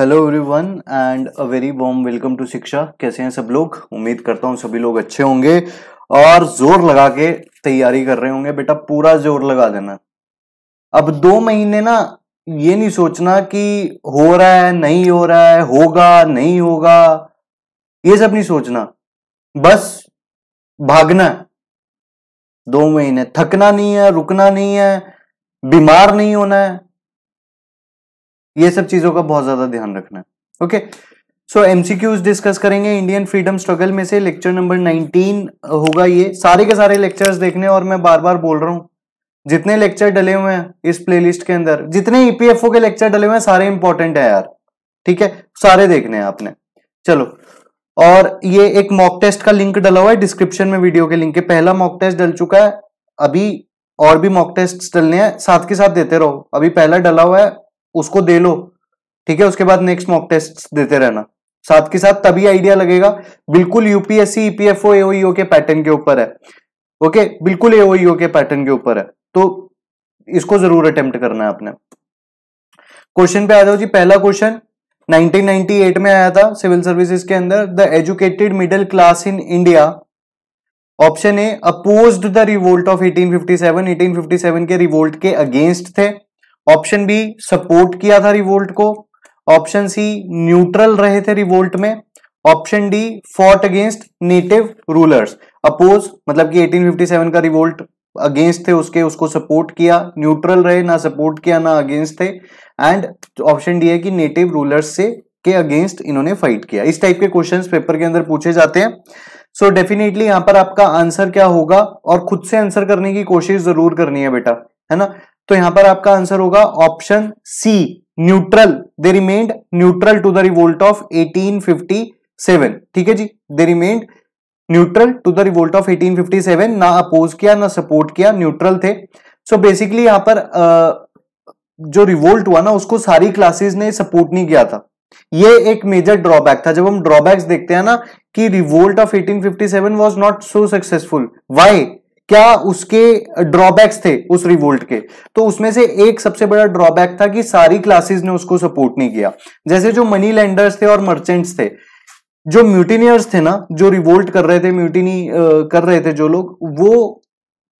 hello everyone and a very warm welcome to Shiksha कैसे हैं सब लोग उम्मीद करता हूं सभी लोग अच्छे होंगे और जोर लगा के तैयारी कर रहे होंगे बेटा पूरा जोर लगा देना अब दो महीने ना ये नहीं सोचना कि हो रहा है नहीं हो रहा है होगा नहीं होगा ये सब नहीं सोचना बस भागना दो महीने थकना नहीं है रुकना नहीं है बीमार नहीं होना है ये सब चीजों का बहुत ज्यादा ध्यान रखना है ओके सो एमसीक्यूज डिस्कस करेंगे इंडियन फ्रीडम स्ट्रगल में से लेक्चर नंबर 19 होगा ये सारे के सारे लेक्चर्स देखने और मैं बार बार बोल रहा हूँ जितने लेक्चर डले हुए हैं इस प्लेलिस्ट के अंदर जितने ईपीएफओ e के लेक्चर डले हुए हैं सारे इंपॉर्टेंट है यार ठीक है सारे देखने हैं आपने चलो और ये एक मॉक टेस्ट का लिंक डला हुआ है डिस्क्रिप्शन में वीडियो के लिंक के पहला मॉक टेस्ट डल चुका है अभी और भी मॉक टेस्ट डलने हैं साथ के साथ देते रहो अभी पहला डला हुआ है उसको दे लो ठीक है उसके बाद नेक्स्ट मॉक टेस्ट देते रहना साथ के साथ तभी आइडिया लगेगा बिल्कुल यूपीएससी ईपीएफओ एओईओ के पैटर्न के ऊपर है ओके बिल्कुल एओईओ e के पैटर्न के ऊपर है तो इसको जरूर अटेम्प्ट करना है आपने क्वेश्चन पे आ जाओ जी पहला क्वेश्चन 1998 में आया था सिविल सर्विसेज के अंदर the educated middle class in India option A opposed the revolt of 1857 1857 के रिवोल्ट के अगेंस्ट थे ऑप्शन बी सपोर्ट किया था रिवोल्ट को ऑप्शन सी न्यूट्रल रहे थे रिवोल्ट में option D fought against native rulers oppose मतलब कि 1857 का रिवोल्ट अगेंस्ट थे उसके उसको सपोर्ट किया न्यूट्रल रहे ना सपोर्ट किया ना अगेंस्ट थे एंड ऑप्शन डी है कि नेटिव रूलर्स से के अगेंस्ट इन्होंने फाइट किया इस टाइप के क्वेश्चंस पेपर के अंदर पूछे जाते हैं सो डेफिनेटली यहां पर आपका आंसर क्या होगा और खुद से आंसर करने की कोशिश जरूर करनी है बेटा है ना तो यहां पर आपका आंसर होगा option C neutral they remained neutral to the revolt of 1857 ठीक है जी they remained neutral to the revolt of 1857 ना अपोज किया ना सपोर्ट किया न्यूट्रल थे सो so बेसिकली यहां पर आ, जो रिवोल्ट हुआ ना उसको सारी क्लासेस ने सपोर्ट नहीं किया था ये एक मेजर ड्रॉबैक था जब हम ड्रॉबैक्स देखते हैं ना कि revolt of 1857 was not so successful why क्या उसके ड्रॉबैक्स थे उस रिवोल्ट के तो उसमें से एक सबसे बड़ा ड्रॉबैक था कि सारी क्लासेस ने उसको सपोर्ट नहीं किया जैसे जो मनी लैंडर्स थे और मर्चेंट्स थे जो म्यूटिनियर्स थे ना जो रिवोल्ट कर रहे थे म्यूटिनी कर रहे थे जो लोग वो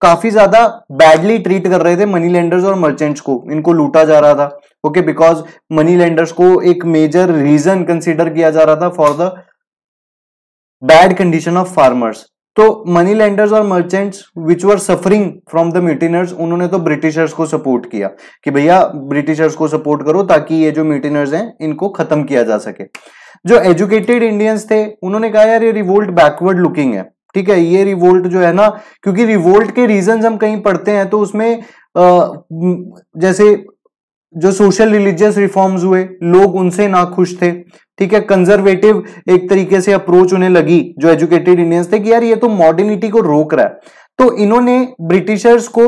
काफी ज्यादा बैडली ट्रीट कर रहे थे मनी लेंडर्स और मर्चेंट्स को इनको लूटा जा रहा था ओके बिकॉज मनी लेंडर्स को एक मेजर रीजन कंसिडर किया जा रहा था for the bad condition of farmers तो मनी लेंडर्स और merchants which were suffering from the mutineers उन्होंने तो ब्रिटिशर्स को सपोर्ट किया कि भैया ब्रिटिशर्स को सपोर्ट करो ताकि ये जो म्यूटिनर्स हैं इनको खत्म किया जा सके जो एजुकेटेड इंडियंस थे उन्होंने कहा यार ये रिवोल्ट बैकवर्ड लुकिंग है ठीक है ये रिवोल्ट जो है ना क्योंकि रिवोल्ट के रीजन हम कहीं पढ़ते हैं तो उसमें आ, जैसे जो सोशल रिलीजियस रिफॉर्म्स हुए लोग उनसे ना खुश थे ठीक है कंजर्वेटिव एक तरीके से अप्रोच उन्हें लगी जो एजुकेटेड इंडियंस थे कि यार ये तो मॉडर्निटी को रोक रहा है तो इन्होंने ब्रिटिशर्स को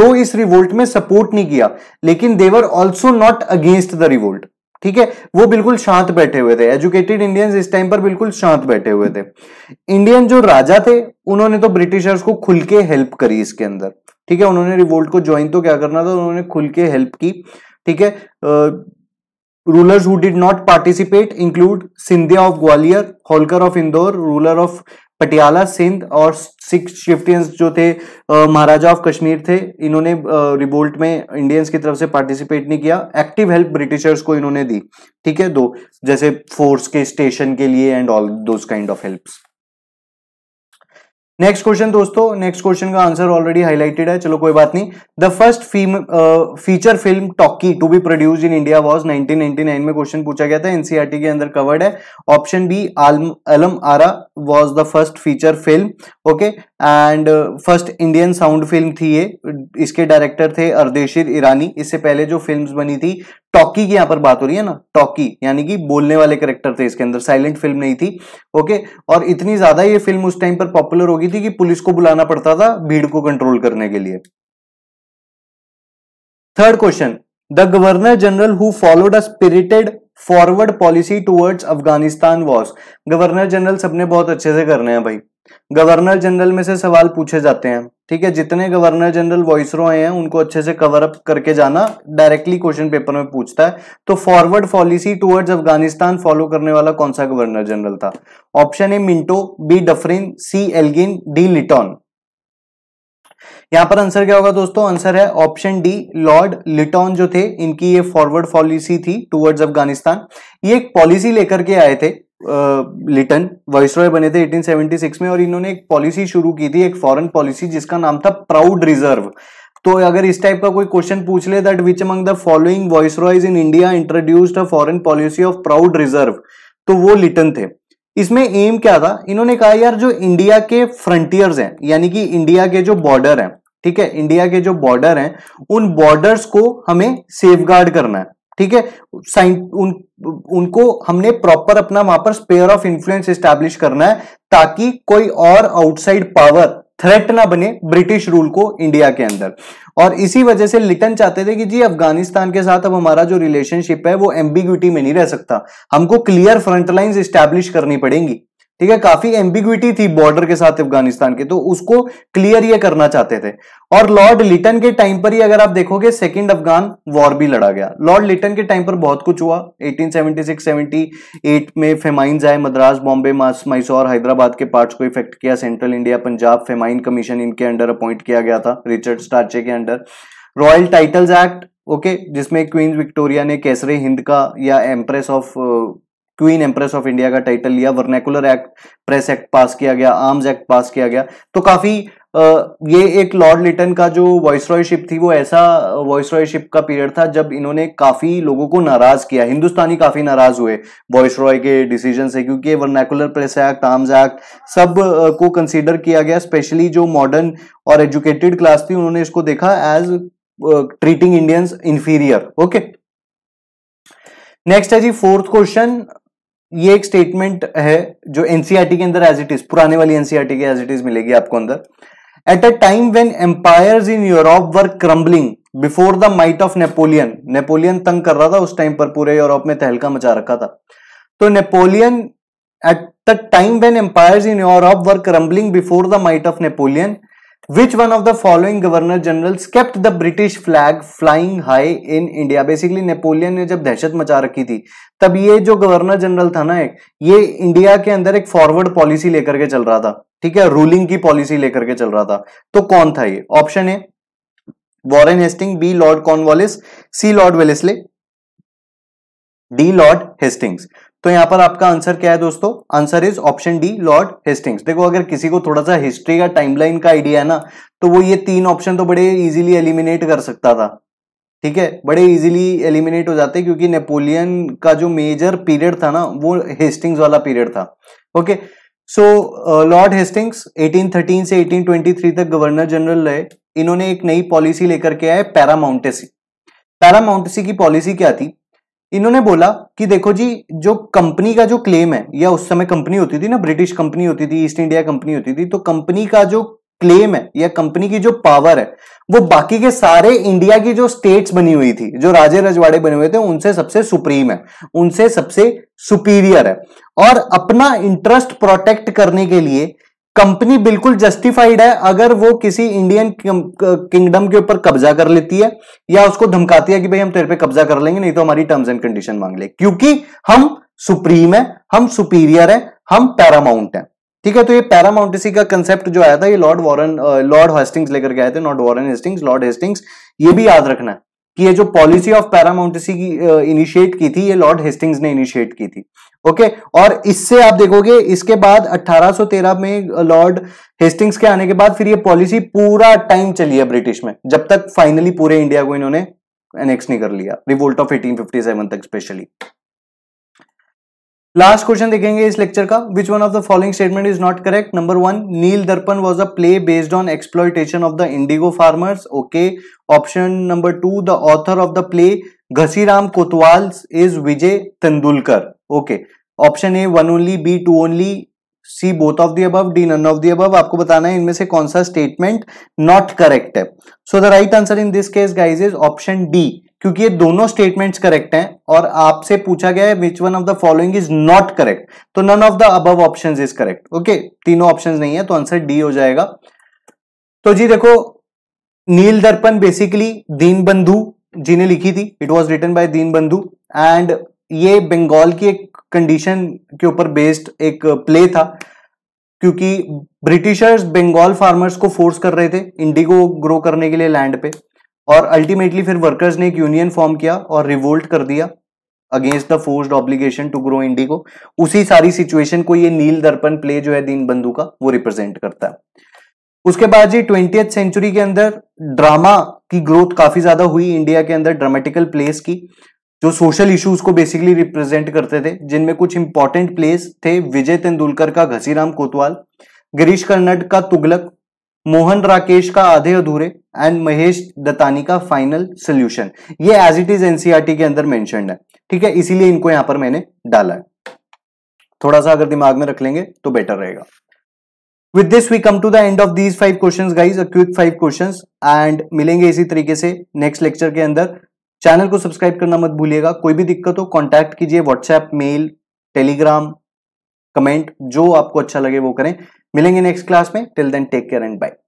दो इस रिवोल्ट में सपोर्ट नहीं किया लेकिन they were also not against the revolt ठीक है वो बिल्कुल शांत बैठे हुए थे एजुकेटेड इंडियंस इस टाइम पर बिल्कुल शांत बैठे हुए थे इंडियन जो राजा थे उन्होंने तो ब्रिटिशर्स को खुल के हेल्प करी इसके अंदर ठीक है उन्होंने रिवोल्ट को ज्वाइन तो क्या करना था उन्होंने खुल के हेल्प की ठीक है Rulers who did not participate include Sindhya of Gwalior, Holkar of Indore, ruler of Patiala Sindh और सिख शिफ्टियंस जो थे महाराजा ऑफ कश्मीर थे इन्होंने रिबोल्ट में इंडियंस की तरफ से पार्टिसिपेट नहीं किया एक्टिव हेल्प ब्रिटिशर्स को इन्होंने दी ठीक है दो जैसे फोर्स के स्टेशन के लिए and all those kind of helps next question दोस्तों नेक्स्ट क्वेश्चन का आंसर ऑलरेडी हाईलाइटेड है चलो कोई बात नहीं the first feature film talkie to be produce in India was nineteen में क्वेश्चन पूछा गया था एनसीआरटी e के अंदर कवर्ड है option B Alam Ara was the first feature film okay and first Indian sound film थी ये इसके डायरेक्टर थे अर्देशिर ईरानी इससे पहले जो फिल्म्स बनी थी टॉकी की यहाँ पर बात हो रही है ना टॉकी यानी कि बोलने वाले करेक्टर थे इसके अंदर साइलेंट फिल्म नहीं थी ओके और इतनी ज्यादा ये फिल्म उस टाइम पर पॉपुलर हो गई थी कि पुलिस को बुलाना पड़ता था भीड़ को कंट्रोल करने के लिए third question the governor general who followed a spirited forward policy towards Afghanistan was governor general सबने बहुत अच्छे से करने हैं भाई गवर्नर जनरल में से सवाल पूछे जाते हैं ठीक है जितने गवर्नर जनरल वॉइस आए हैं उनको अच्छे से कवर अप करके जाना डायरेक्टली क्वेश्चन पेपर में पूछता है तो forward policy towards Afghanistan follow करने वाला कौन सा गवर्नर जनरल था option A Minto B Dufferin C Elgin D Lytton यहां पर आंसर क्या होगा दोस्तों आंसर है ऑप्शन डी लॉर्ड लिटॉन जो थे इनकी ये फॉरवर्ड पॉलिसी थी टूवर्ड्स अफगानिस्तान ये एक पॉलिसी लेकर के आए थे लिटन वॉइस बने थे 1876 में और इन्होंने एक पॉलिसी शुरू की थी एक फॉरेन पॉलिसी जिसका नाम था प्राउड रिजर्व तो अगर इस टाइप का कोई क्वेश्चन पूछ ले that which among the following viceroys in India introduced a foreign policy of proud reserve तो वो लिटन थे इसमें एम क्या था इन्होंने कहा यार जो इंडिया के फ्रंटियर्स हैं यानी कि इंडिया के जो बॉर्डर हैं ठीक है इंडिया के जो बॉर्डर हैं उन बॉर्डर्स को हमें सेफ करना है ठीक है साइन उन उनको हमने प्रॉपर अपना वहां पर स्पेयर ऑफ इन्फ्लुएंस एस्टैब्लिश करना है ताकि कोई और आउटसाइड पावर थ्रेट ना बने ब्रिटिश रूल को इंडिया के अंदर और इसी वजह से लिटन चाहते थे कि जी अफगानिस्तान के साथ अब हमारा जो रिलेशनशिप है वो एम्बिग्यूटी में नहीं रह सकता हमको क्लियर फ्रंटलाइंस इस्टेब्लिश करनी पड़ेंगी ठीक है काफी एम्बिग्विटी थी बॉर्डर के साथ अफगानिस्तान के तो उसको क्लियर ये करना चाहते थे और लॉर्ड लिटन के टाइम पर ही अगर आप देखोगे सेकेंड अफगान वॉर भी लड़ा गया लॉर्ड लिटन के टाइम पर बहुत कुछ हुआ 1876-78 में फेमाइन आए मद्रास बॉम्बे मैसौर हैदराबाद के पार्ट्स को इफेक्ट किया central India Punjab famine commission इनके अंडर अपॉइंट किया गया था रिचर्ड स्टार्चे के under royal titles act okay जिसमें क्वीन विक्टोरिया ने कैसरे हिंद का या empress of queen empress of India का टाइटल लिया vernacular act press act pass किया गया आर्म्स एक्ट पास किया गया तो काफी ये एक लॉर्ड लिटन का जो वॉइसरॉयशिप थी वो ऐसा वॉइसरॉयशिप का पीरियड था जब इन्होंने काफी लोगों को नाराज किया हिंदुस्तानी काफी नाराज हुए वॉइसरॉय के डिसीजन से क्योंकि vernacular press act arms act सब को कंसिडर किया गया स्पेशली जो मॉडर्न और एजुकेटेड क्लास थी उन्होंने इसको देखा as treating Indians inferior okay next है जी फोर्थ क्वेश्चन ये एक स्टेटमेंट है जो एनसीआरटी e के अंदर एज इट इज पुराने वाली एनसीआरटी e के एज इट इज मिलेगी आपको अंदर at a time when empire in Europe were crumbling before the might of Napoleon Napoleon तंग कर रहा था उस टाइम पर पूरे यूरोप में तहलका मचा रखा था तो Napoleon at the time when empire in Europe were crumbling before the might of Napoleon which one of the following governor generals kept the british flag flying high in india basically napoleon ने जब दहशत मचा रखी थी तब ये जो governor general था ना एक ये इंडिया के अंदर एक फॉरवर्ड पॉलिसी लेकर के चल रहा था ठीक है रूलिंग की पॉलिसी लेकर के चल रहा था तो कौन था ये option A Warren Hasting B Lord Cornwallis C Lord Wellesley D Lord Hastings तो यहां पर आपका आंसर क्या है दोस्तों answer is option D Lord Hastings देखो अगर किसी को थोड़ा सा हिस्ट्री का टाइमलाइन का आइडिया है ना तो वो ये तीन ऑप्शन तो बड़े इजीली एलिमिनेट कर सकता था ठीक है बड़े इजीली एलिमिनेट हो जाते क्योंकि नेपोलियन का जो मेजर पीरियड था ना वो हेस्टिंग्स वाला पीरियड था okay so Lord Hastings eighteen से एटीन तक गवर्नर जनरल रहे इन्होंने एक नई पॉलिसी लेकर के आए पैरामाउंटेसी पैरामाउंटेसी की पॉलिसी क्या थी इन्होंने बोला कि देखो जी जो कंपनी का जो क्लेम है या उस समय कंपनी होती थी ना ब्रिटिश कंपनी होती थी ईस्ट इंडिया कंपनी होती थी तो कंपनी का जो क्लेम है या कंपनी की जो पावर है वो बाकी के सारे इंडिया की जो स्टेट्स बनी हुई थी जो राजे रजवाड़े बने हुए थे उनसे सबसे सुप्रीम है उनसे सबसे सुपीरियर है और अपना इंटरेस्ट प्रोटेक्ट करने के लिए कंपनी बिल्कुल जस्टिफाइड है अगर वो किसी इंडियन किंगडम के ऊपर कब्जा कर लेती है या उसको धमकाती है कि भाई हम तेरे पे कब्जा कर लेंगे नहीं तो हमारी टर्म्स एंड कंडीशन मांग ले क्योंकि हम सुप्रीम है हम सुपीरियर है हम पैरामाउंट है ठीक है तो ये पैरामाउंटेसी का कंसेप्ट जो आया था ये लॉर्ड वॉरन लॉर्ड हेस्टिंग्स लेकर के आए थे not Warren Hastings Lord Hastings ये भी याद रखना है कि ये जो पॉलिसी ऑफ पैरामाउंटेसी की इनिशिएट की थी ये लॉर्ड हेस्टिंग्स ने इनिशिएट की थी ओके और इससे आप देखोगे इसके बाद 1813 में लॉर्ड हेस्टिंग्स के आने के बाद फिर ये पॉलिसी पूरा टाइम चली है ब्रिटिश में जब तक फाइनली पूरे इंडिया को इन्होंने एनेक्स नहीं कर लिया रिवोल्ट ऑफ 1857 तक स्पेशली लास्ट क्वेश्चन देखेंगे इस लेक्चर का which one of the following statement is not correct number one Neel Darpan was a play based on exploitation of the indigo farmers okay option number two the author of the play Ghasiram Kotwal is Vijay Tendulkar okay option A one only B two only C both of the above D none of the above आपको बताना है इनमें से कौन सा statement not correct है so the right answer in this case guys is option D क्योंकि ये दोनों स्टेटमेंट्स करेक्ट हैं और आपसे पूछा गया है which one of the following is not correct तो none of the above options is correct okay तीनों ऑप्शंस नहीं है तो आंसर डी हो जाएगा तो जी देखो नील दर्पण बेसिकली दीन बंधु जी ने लिखी थी इट वॉज रिटन बाय दीन बंधु एंड ये बंगाल की एक कंडीशन के ऊपर बेस्ड एक प्ले था क्योंकि ब्रिटिशर्स बंगाल फार्मर्स को फोर्स कर रहे थे इंडिगो ग्रो करने के लिए लैंड पे और अल्टीमेटली फिर वर्कर्स ने एक यूनियन फॉर्म किया और रिवोल्ट कर दिया against the forced obligation to grow indigo उसी सारी सिचुएशन को ये नील दर्पण प्ले जो है दीन बंधु का वो रिप्रेजेंट करता है उसके बाद जी ट्वेंटी सेंचुरी के अंदर ड्रामा की ग्रोथ काफी ज्यादा हुई इंडिया के अंदर ड्रामेटिकल प्लेस की जो सोशल इश्यूज को बेसिकली रिप्रेजेंट करते थे जिनमें कुछ इंपॉर्टेंट प्लेस थे विजय तेंदुलकर का घसीराम कोतवाल गिरीश कर्नड का तुगलक मोहन राकेश का आधे अधूरे एंड महेश दत्तानी का फाइनल सोल्यूशन ये एज इट इज एनसीआरटी के अंदर मेंशन है ठीक है इसीलिए इनको यहां पर मैंने डाला है थोड़ा सा अगर दिमाग में रख लेंगे तो बेटर रहेगा with this we come to the end of these five question guys a quick five question end मिलेंगे इसी तरीके से नेक्स्ट लेक्चर के अंदर चैनल को सब्सक्राइब करना मत भूलिएगा कोई भी दिक्कत हो कॉन्टैक्ट कीजिए व्हाट्सएप मेल टेलीग्राम कमेंट जो आपको अच्छा लगे वो करें मिलेंगे नेक्स्ट क्लास में till then take care and bye